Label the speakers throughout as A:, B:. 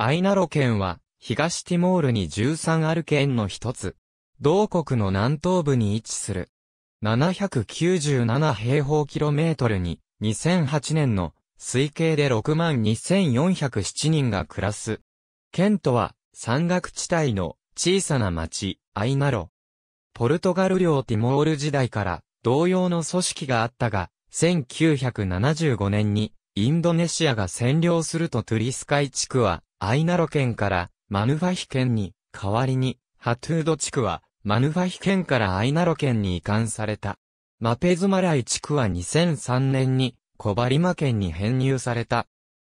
A: アイナロ県は、
B: 東ティモールに13ある県の一つ。同国の南東部に位置する。797平方キロメートルに、2008年の推計で62,407人が暮らす。県とは、山岳地帯の小さな町、アイナロ。ポルトガル領ティモール時代から同様の組織があったが、1975年にインドネシアが占領するとトゥリスカイ地区はアイナロ県からマヌファヒ県に、代わりに、ハトゥード地区は、マヌファヒ県からアイナロ県に移管された。マペズマライ地区は2003年に、コバリマ県に編入された。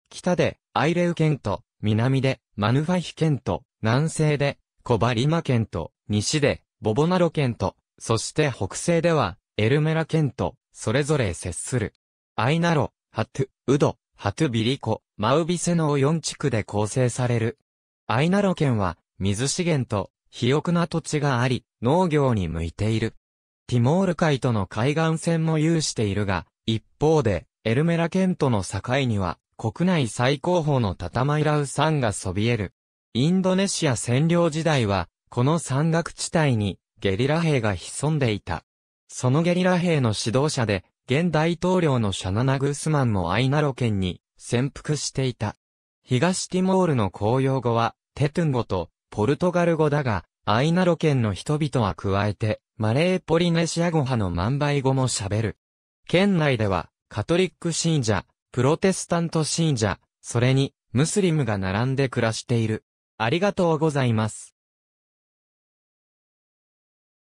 B: 北で、アイレウ県と、南で、マヌファヒ県と、南西で、コバリマ県と、西で、ボボナロ県と、そして北西では、エルメラ県と、それぞれ接する。アイナロ、ハトゥ、ウド、ハトゥビリコ、マウビセノを4地区で構成される。アイナロ県は、水資源と、肥沃な土地があり、農業に向いている。ティモール海との海岸線も有しているが、一方で、エルメラ県との境には、国内最高峰のタタマイラウ山がそびえる。インドネシア占領時代は、この山岳地帯に、ゲリラ兵が潜んでいた。そのゲリラ兵の指導者で、現大統領のシャナナ・グースマンもアイナロ県に潜伏していた。東ティモールの公用語は、テトゥン語とポルトガル語だが、アイナロ県の人々は加えて、マレーポリネシア語派の万倍語も喋る。県内では、カトリック信者、プロテスタント信者、それに、ムスリムが並んで暮らしている。
A: ありがとうございます。